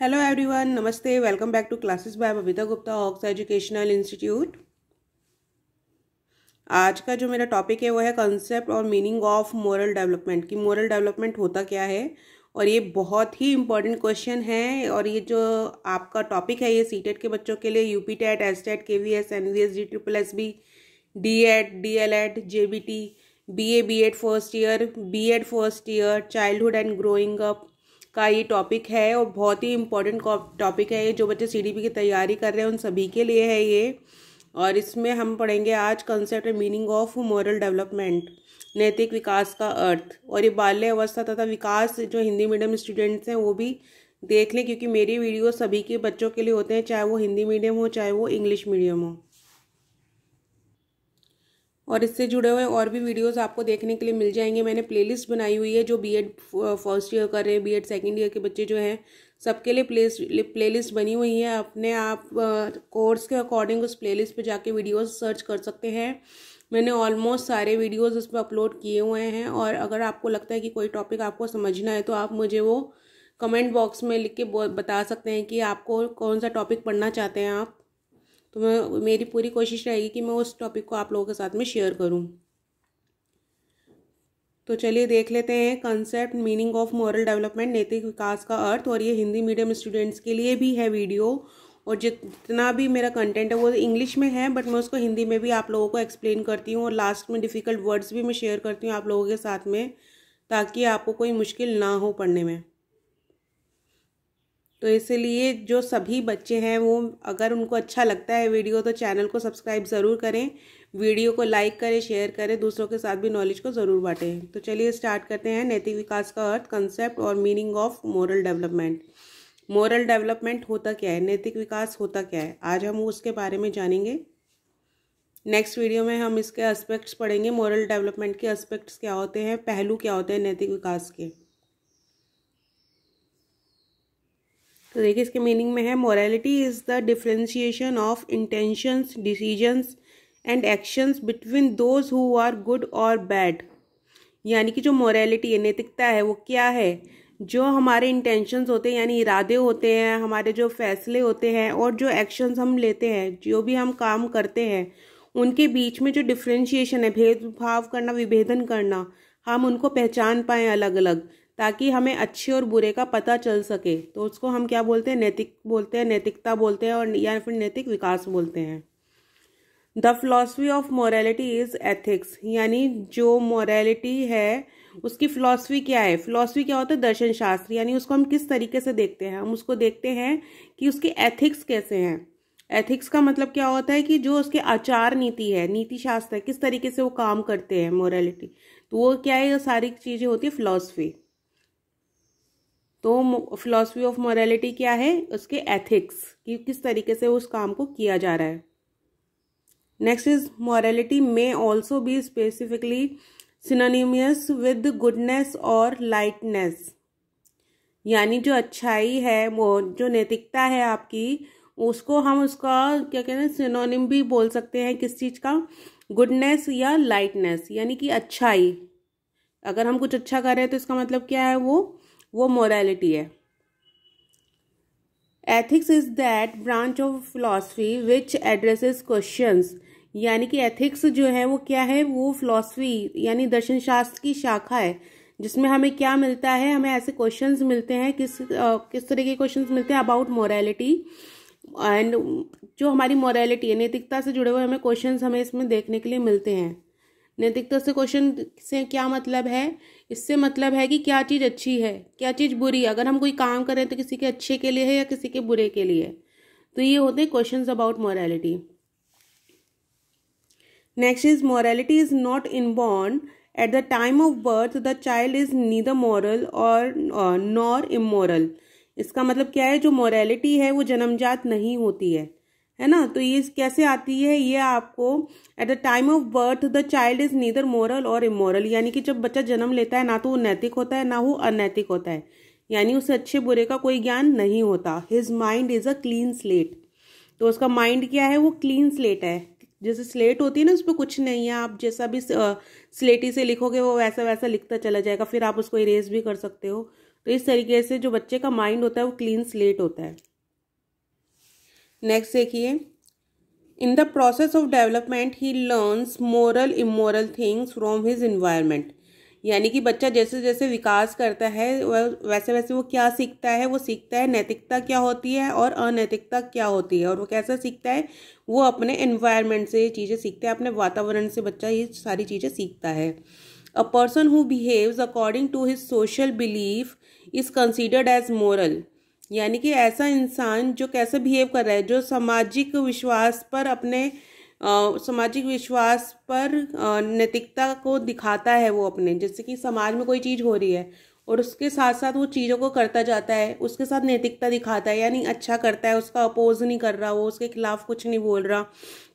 hello everyone नमस्ते welcome back to classes by Babita Gupta Hawks educational institute आज का जो मेरा टॉपिक है वो है कंसेप्ट और मीनिंग ऑफ मोरल डेवलपमेंट कि मोरल डेवलपमेंट होता क्या है और ये बहुत ही इंपॉर्टेंट क्वेश्चन है और ये जो आपका टॉपिक है ये सी e के बच्चों के लिए U P TET S TET K V S N V S G triple S B D Ed D L Ed J B T B A B Ed first year B Ed first year childhood and growing up का ये topic है और बहुत ही important topic है जो बच्चे सी की तैयारी कर रहे हैं उन सभी के लिए है ये और इसमें हम पढ़ेंगे आज concept and meaning of moral development नैतिक विकास का अर्थ और ये बाल्य अवस्था तथा विकास जो हिंदी मीडियम स्टूडेंट्स हैं वो भी देख लें क्योंकि मेरी वीडियो सभी के बच्चों के लिए होते हैं चाहे वो हिंदी मीडियम हो चाहे वो इंग्लिश मीडियम हो और इससे जुड़े हुए और भी वीडियोस आपको देखने के लिए मिल जाएंगे मैंने प्लेलिस्ट बनाई हुई है जो बीएड फर्स्ट ईयर कर रहे हैं बीएड सेकंड ईयर के बच्चे जो हैं सबके लिए प्ले प्लेलिस्ट बनी हुई है अपने आप कोर्स uh, के अकॉर्डिंग उस प्लेलिस्ट पे जाके वीडियोस सर्च कर सकते हैं मैंने ऑलमोस्ट सारे वीडियोज़ उस पर अपलोड किए हुए हैं और अगर आपको लगता है कि कोई टॉपिक आपको समझना है तो आप मुझे वो कमेंट बॉक्स में लिख के बता सकते हैं कि आपको कौन सा टॉपिक पढ़ना चाहते हैं आप तो मैं मेरी पूरी कोशिश रहेगी कि मैं उस टॉपिक को आप लोगों के साथ में शेयर करूँ तो चलिए देख लेते हैं concept meaning of moral development नैतिक विकास का अर्थ और ये हिंदी मीडियम स्टूडेंट्स के लिए भी है वीडियो और जितना भी मेरा कंटेंट है वो इंग्लिश में है बट मैं उसको हिंदी में भी आप लोगों को एक्सप्लेन करती हूँ और लास्ट में डिफ़िकल्ट वर्ड्स भी मैं शेयर करती हूँ आप लोगों के साथ में ताकि आपको कोई मुश्किल ना हो पढ़ने में तो इसलिए जो सभी बच्चे हैं वो अगर उनको अच्छा लगता है वीडियो तो चैनल को सब्सक्राइब ज़रूर करें वीडियो को लाइक करें शेयर करें दूसरों के साथ भी नॉलेज को ज़रूर बांटें तो चलिए स्टार्ट करते हैं नैतिक विकास का अर्थ कंसेप्ट और meaning of moral development moral development होता क्या है नैतिक विकास होता क्या है आज हम उसके बारे में जानेंगे नेक्स्ट वीडियो में हम इसके एस्पेक्ट्स पढ़ेंगे मॉरल डेवलपमेंट के एस्पेक्ट्स क्या होते हैं पहलू क्या होते हैं नैतिक विकास के तो देखिए इसके मीनिंग में है morality is the differentiation of intentions decisions and actions between those who are good or bad यानी कि जो मोरालिटी है नैतिकता है वो क्या है जो हमारे इंटेंशंस होते हैं यानी इरादे होते हैं हमारे जो फैसले होते हैं और जो एक्शंस हम लेते हैं जो भी हम काम करते हैं उनके बीच में जो डिफ्रेंशिएशन है भेदभाव करना विभेदन करना हम उनको पहचान पाएँ अलग अलग ताकि हमें अच्छे और बुरे का पता चल सके तो उसको हम क्या बोलते हैं नैतिक बोलते हैं नैतिकता बोलते हैं और या फिर नैतिक विकास बोलते हैं the philosophy of morality is ethics यानी जो मोरालिटी है उसकी फिलासफी क्या है फिलासफी क्या होता है दर्शन शास्त्र यानी उसको हम किस तरीके से देखते हैं हम उसको देखते हैं कि उसके एथिक्स कैसे हैं एथिक्स का मतलब क्या होता है कि जो उसके आचार नीति है नीति शास्त्र है किस तरीके से वो काम करते हैं मॉरेलिटी तो वो क्या है ये सारी चीज़ें होती है फिलोसफी तो फिलॉसफी ऑफ मॉरेलीटी क्या है उसके एथिक्स कि किस तरीके से उस काम को किया जा रहा है next is morality may also be specifically synonymous with goodness or lightness यानी जो अच्छाई है वो जो नैतिकता है आपकी उसको हम उसका क्या कहते हैं सिनोनिम भी बोल सकते हैं किस चीज़ का गुडनेस या लाइटनेस यानी कि अच्छाई अगर हम कुछ अच्छा कर रहे हैं तो इसका मतलब क्या है वो वो मोरालिटी है ethics is that branch of philosophy which addresses questions यानी कि एथिक्स जो है वो क्या है वो फिलोसफी यानी दर्शन शास्त्र की शाखा है जिसमें हमें क्या मिलता है हमें ऐसे क्वेश्चंस मिलते हैं किस आ, किस तरह के क्वेश्चंस मिलते हैं अबाउट मोरालिटी एंड जो हमारी मोरालिटी है नैतिकता से जुड़े हुए हमें क्वेश्चंस हमें इसमें देखने के लिए मिलते हैं नैतिकता से क्वेश्चन से क्या मतलब है इससे मतलब है कि क्या चीज़ अच्छी है क्या चीज़ बुरी है अगर हम कोई काम करें तो किसी के अच्छे के लिए है या किसी के बुरे के लिए तो ये होते हैं question about morality next is morality is not inborn at the time of birth the child is the moral or nor immoral इसका मतलब क्या है जो मॉरेलिटी है वो जन्मजात नहीं होती है है ना तो ये कैसे आती है ये आपको at the time of birth the child is neither moral or immoral यानी कि जब बच्चा जन्म लेता है ना तो वो नैतिक होता है ना वो अनैतिक होता है यानी उसे अच्छे बुरे का कोई ज्ञान नहीं होता his mind is a clean slate तो उसका माइंड क्या है वो क्लीन स्लेट है जैसे स्लेट होती है ना उस पर कुछ नहीं है आप जैसा भी स्लेटी से लिखोगे वो वैसा वैसा लिखता चला जाएगा फिर आप उसको इरेज भी कर सकते हो तो इस तरीके से जो बच्चे का माइंड होता है वो क्लीन स्लेट होता है नेक्स्ट देखिए in the process of development he learns moral immoral things from his environment यानी कि बच्चा जैसे जैसे विकास करता है वैसे वैसे वो क्या सीखता है वो सीखता है नैतिकता क्या होती है और अनैतिकता क्या होती है और वो कैसा सीखता है वो अपने एनवायरनमेंट से ये चीज़ें सीखता है अपने वातावरण से बच्चा ये सारी चीज़ें सीखता है a person who behaves according to his social belief is considered as moral यानी कि ऐसा इंसान जो कैसे बिहेव कर रहा है जो सामाजिक विश्वास पर अपने सामाजिक विश्वास पर नैतिकता को दिखाता है वो अपने जैसे कि समाज में कोई चीज़ हो रही है और उसके साथ साथ वो चीज़ों को करता जाता है उसके साथ नैतिकता दिखाता है यानी अच्छा करता है उसका अपोज नहीं कर रहा वो उसके खिलाफ कुछ नहीं बोल रहा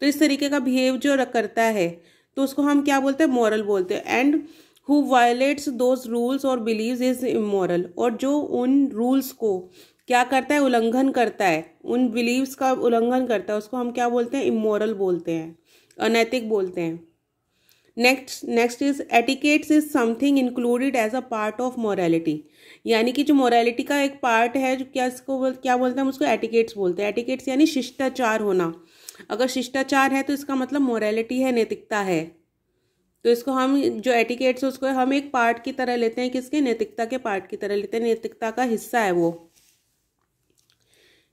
तो इस तरीके का बिहेव जो करता है तो उसको हम क्या बोलते हैं मॉरल बोलते हैं and who violates those rules और बिलीव इज इमोरल और जो उन रूल्स को क्या करता है उल्लंघन करता है उन बिलीव्स का उल्लंघन करता है उसको हम क्या बोलते हैं इमोरल बोलते हैं अनैतिक बोलते हैं next next is etiquettes is something included as a part of morality यानी कि जो मोरालिटी का एक पार्ट है जो क्या इसको बोल क्या बोलते हैं हम उसको एटिकेट्स बोलते हैं एटिकेट्स यानी शिष्टाचार होना अगर शिष्टाचार है तो इसका मतलब मोरालिटी है नैतिकता है तो इसको हम जो एटिकेट्स है उसको हम एक पार्ट की तरह लेते हैं किसके नैतिकता के पार्ट की तरह लेते हैं नैतिकता का हिस्सा है वो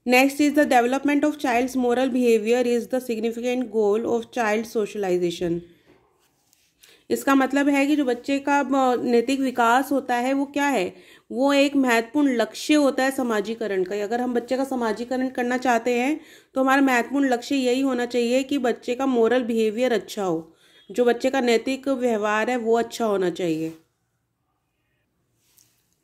next is the development of child's moral behaviour is the significant goal of child socialisation इसका मतलब है कि जो बच्चे का नैतिक विकास होता है वो क्या है वो एक महत्वपूर्ण लक्ष्य होता है समाजीकरण का अगर हम बच्चे का समाजीकरण करना चाहते हैं तो हमारा महत्वपूर्ण लक्ष्य यही होना चाहिए कि बच्चे का मोरल बिहेवियर अच्छा हो जो बच्चे का नैतिक व्यवहार है वो अच्छा होना चाहिए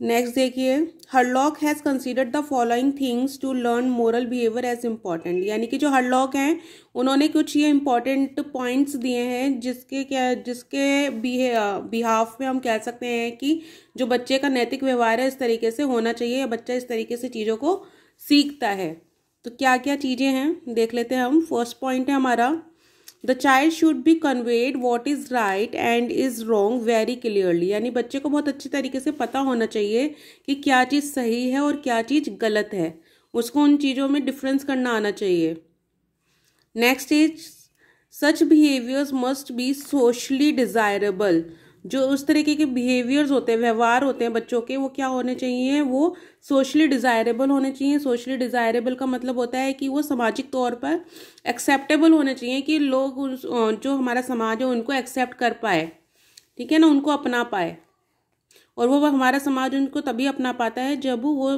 नेक्स्ट देखिए Hurlock has considered the following things to learn moral behaviour as important यानी कि जो हरलॉक हैं उन्होंने कुछ ये इम्पॉर्टेंट पॉइंट्स दिए हैं जिसके क्या जिसके बिहाफ में हम कह सकते हैं कि जो बच्चे का नैतिक व्यवहार है इस तरीके से होना चाहिए या बच्चा इस तरीके से चीज़ों को सीखता है तो क्या क्या चीज़ें हैं देख लेते हैं हम फर्स्ट पॉइंट है हमारा the child should be conveyed what is right and is wrong very clearly यानी बच्चे को बहुत अच्छे तरीके से पता होना चाहिए कि क्या चीज़ सही है और क्या चीज़ गलत है उसको उन चीज़ों में डिफरेंस करना आना चाहिए next is such behaviours must be socially desirable जो उस तरीके के बिहेवियर्स होते हैं व्यवहार होते हैं बच्चों के वो क्या होने चाहिए वो सोशली डिज़ायरेबल होने चाहिए सोशली डिज़ायरेबल का मतलब होता है कि वो सामाजिक तौर पर एक्सेप्टेबल होने चाहिए कि लोग जो हमारा समाज है उनको एक्सेप्ट कर पाए ठीक है ना उनको अपना पाए और वो हमारा समाज उनको तभी अपना पाता है जब वो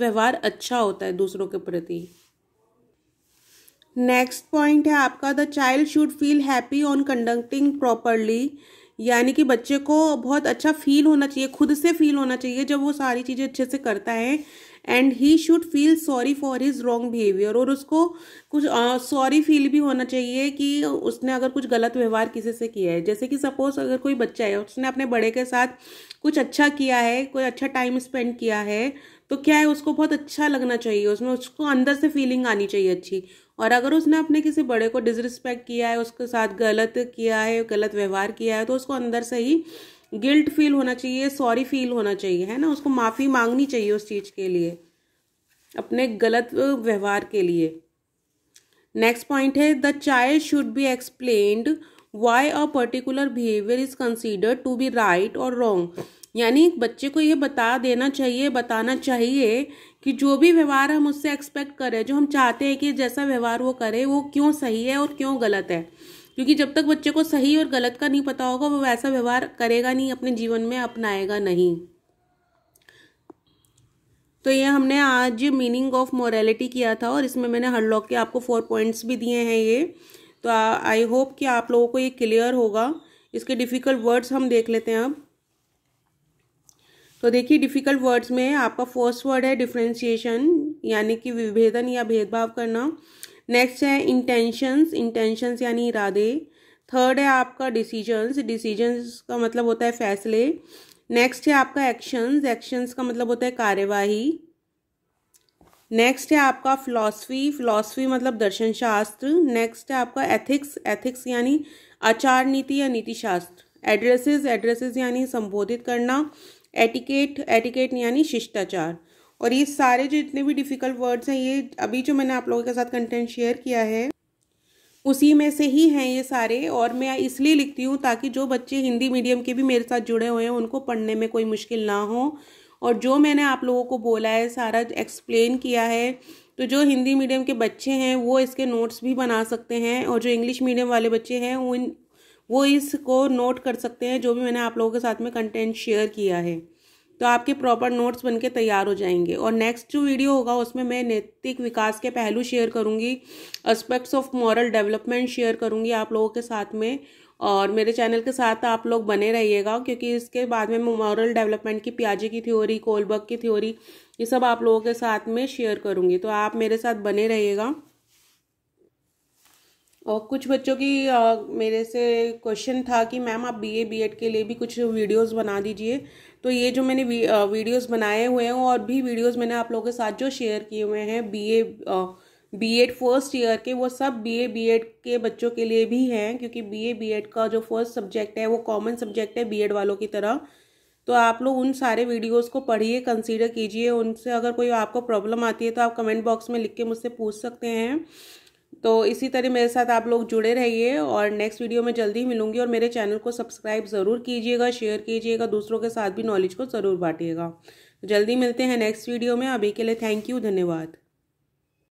व्यवहार अच्छा होता है दूसरों के प्रति नेक्स्ट पॉइंट है आपका the child should feel happy on conducting properly यानी कि बच्चे को बहुत अच्छा फील होना चाहिए खुद से फील होना चाहिए जब वो सारी चीज़ें अच्छे से करता है and he should feel sorry for his wrong behaviour और उसको कुछ सॉरी uh, फील भी होना चाहिए कि उसने अगर कुछ गलत व्यवहार किसी से किया है जैसे कि सपोज अगर कोई बच्चा है उसने अपने बड़े के साथ कुछ अच्छा किया है कोई अच्छा टाइम स्पेंड किया है तो क्या है उसको बहुत अच्छा लगना चाहिए उसमें उसको अंदर से फीलिंग आनी चाहिए अच्छी और अगर उसने अपने किसी बड़े को डिसरिस्पेक्ट किया है उसके साथ गलत किया है गलत व्यवहार किया है तो उसको अंदर से ही गिल्ट फील होना चाहिए सॉरी फील होना चाहिए है ना उसको माफ़ी मांगनी चाहिए उस चीज़ के लिए अपने गलत व्यवहार के लिए नेक्स्ट पॉइंट है the child should be explained why a particular behaviour is considered to be right और रॉन्ग यानी बच्चे को ये बता देना चाहिए बताना चाहिए कि जो भी व्यवहार हम उससे एक्सपेक्ट करें जो हम चाहते हैं कि जैसा व्यवहार वो करे वो क्यों सही है और क्यों गलत है क्योंकि जब तक बच्चे को सही और गलत का नहीं पता होगा वो वैसा व्यवहार करेगा नहीं अपने जीवन में अपनाएगा नहीं तो ये हमने आज मीनिंग ऑफ मॉरेलीटी किया था और इसमें मैंने हर लॉक के आपको फोर पॉइंट्स भी दिए हैं ये तो आई होप कि आप लोगों को ये क्लियर होगा इसके डिफ़िकल्ट वर्ड्स हम देख लेते हैं अब तो देखिए डिफ़िकल्ट वर्ड्स में आपका फर्स्ट वर्ड है डिफ्रेंशिएशन यानी कि विभेदन या भेदभाव करना नेक्स्ट है इंटेंशंस इंटेंशंस यानी इरादे थर्ड है आपका डिसीजंस डिसीजंस का मतलब होता है फैसले नेक्स्ट है आपका एक्शंस एक्शंस का मतलब होता है कार्यवाही नेक्स्ट है आपका फिलॉसफी फिलॉसफी मतलब दर्शन शास्त्र नेक्स्ट है आपका एथिक्स एथिक्स यानी आचार नीति या नीति शास्त्र एड्रेसेस एड्रेसेस यानी संबोधित करना एटिकेट एटिकेट यानी शिष्टाचार और ये सारे जो जितने भी डिफ़िकल्ट वर्ड्स हैं ये अभी जो मैंने आप लोगों के साथ कंटेंट शेयर किया है उसी में से ही हैं ये सारे और मैं इसलिए लिखती हूँ ताकि जो बच्चे हिंदी मीडियम के भी मेरे साथ जुड़े हुए हैं उनको पढ़ने में कोई मुश्किल ना हो और जो मैंने आप लोगों को बोला है सारा एक्सप्लेन किया है तो जो हिंदी मीडियम के बच्चे हैं वो इसके नोट्स भी बना सकते हैं और जो इंग्लिश मीडियम वाले बच्चे हैं उन वो इसको नोट कर सकते हैं जो भी मैंने आप लोगों के साथ में कंटेंट शेयर किया है तो आपके प्रॉपर नोट्स बन के तैयार हो जाएंगे और नेक्स्ट जो वीडियो होगा उसमें मैं नैतिक विकास के पहलू शेयर करूँगी aspects of moral development share करूँगी आप लोगों के साथ में और मेरे चैनल के साथ आप लोग बने रहिएगा क्योंकि इसके बाद में मॉरल डेवलपमेंट की प्याजे की थ्योरी कोलबर्ग की थ्योरी ये सब आप लोगों के साथ में शेयर करूँगी तो आप मेरे साथ बने रहिएगा और कुछ बच्चों की आ, मेरे से क्वेश्चन था कि मैम आप बीए बीएड के लिए भी कुछ वीडियोस बना दीजिए तो ये जो मैंने वी, आ, वीडियोस बनाए हुए हैं और भी वीडियोस मैंने आप लोगों के साथ जो शेयर किए हुए हैं बीए बीएड फर्स्ट ईयर के वो सब बीए बीएड के बच्चों के लिए भी हैं क्योंकि बीए बीएड का जो फर्स्ट सब्जेक्ट है वो कॉमन सब्जेक्ट है बी वालों की तरह तो आप लोग उन सारे वीडियोज़ को पढ़िए कंसिडर कीजिए उनसे अगर कोई आपको प्रॉब्लम आती है तो आप कमेंट बॉक्स में लिख के मुझसे पूछ सकते हैं तो इसी तरह मेरे साथ आप लोग जुड़े रहिए और नेक्स्ट वीडियो में जल्दी मिलूंगी और मेरे चैनल को सब्सक्राइब ज़रूर कीजिएगा शेयर कीजिएगा दूसरों के साथ भी नॉलेज को ज़रूर बांटिएगा जल्दी मिलते हैं नेक्स्ट वीडियो में अभी के लिए थैंक यू धन्यवाद